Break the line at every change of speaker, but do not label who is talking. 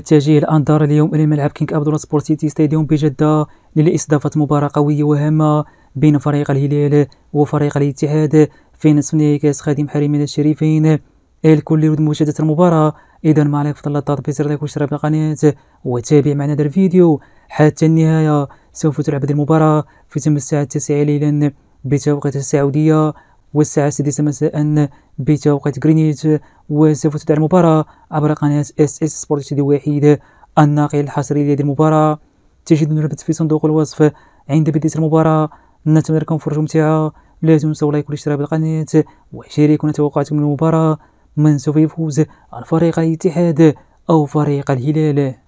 تتجه الأنظار اليوم إلى ملعب كينغ عبد الله سبورت سيتي ستاديوم بجدة لإستضافة مباراة قوية وهامة بين فريق الهلال وفريق الاتحاد في نصف نهائي كأس خادم حرمين الشريفين الكل يريد مشاهدة المباراة إذا ما عليك فضل الضغط بزر لايك واشتراك القناة وتابع معنا هذا الفيديو حتى النهاية سوف تلعب هذه المباراة في تم الساعة التاسعة ليلا بتوقيت السعودية والساعة السادسة مساء بتوقيت غرينيتش وسوف تبدأ المباراة عبر قناة اس اس سبورت تي واحد الناقل الحصري لهذه المباراة تجدون الرابط في صندوق الوصف عند بداية المباراة نتمنى لكم فرجة ممتعة لا تنسوا لايك والاشتراك بالقناة وشاركونا توقعاتكم من المباراة من سوف يفوز الفريق الاتحاد أو فريق الهلال